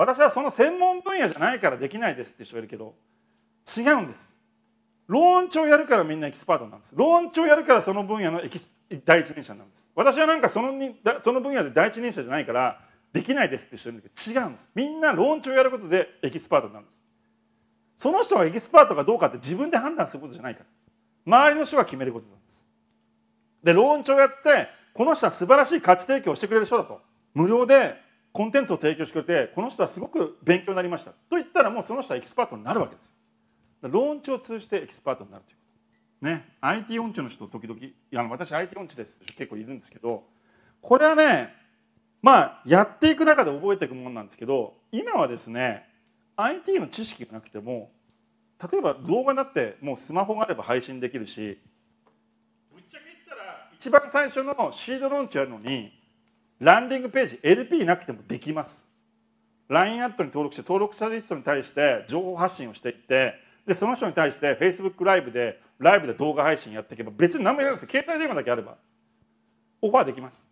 私はその専門分野じゃないからできないですって人いるけど違うんですローチをやるからみんなエキスパートなんですローチをやるからその分野のエキス第一人者なんです私はなんかそのにその分野で第一人者じゃないからできないですって人いるけど違うんですみんなローチをやることでエキスパートなんですその人がエキスパートかどうかって自分で判断することじゃないから周りの人が決めることなんですでローチをやってこの人は素晴らしい価値提供をしてくれる人だと無料でコンテンツを提供してくれてこの人はすごく勉強になりましたと言ったらもうその人はエキスパートになるわけですよ。ローンチを通じてエキスパートになるということね IT 音痴の人時々いや私 IT 音痴です結構いるんですけどこれはねまあやっていく中で覚えていくものなんですけど今はですね IT の知識がなくても例えば動画だってもうスマホがあれば配信できるしぶっちゃけ言ったら一番最初のシードローンチやるのにランディングページ LP なくてもできます LINE アットに登録して登録者リストに対して情報発信をしていってでその人に対して Facebook ライブでライブで動画配信やっていけば別に何もいらないです携帯電話だけあればオファーできます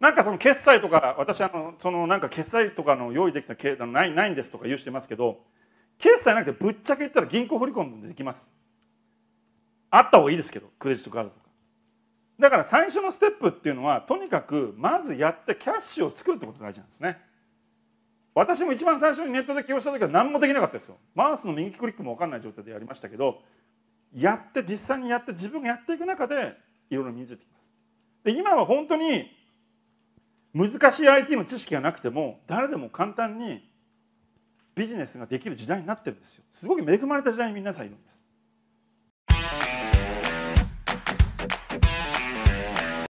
なんかその決済とか私あのそのなんか決済とかの用意できたないないんですとか言うしてますけど決済なくてぶっちゃけ言ったら銀行振り込んでできますあった方がいいですけどクレジットカードとかだから最初のステップっていうのはとにかくまずやってキャッシュを作るってことが大事なんですね私も一番最初にネットで起用した時は何もできなかったですよマウスの右クリックも分かんない状態でやりましたけどやって実際にやって自分がやっていく中でいろいろ身についてきますで今は本当に難しい IT の知識がなくても誰でも簡単にビジネスができる時代になってるんですよすごく恵まれた時代に皆さんいるんです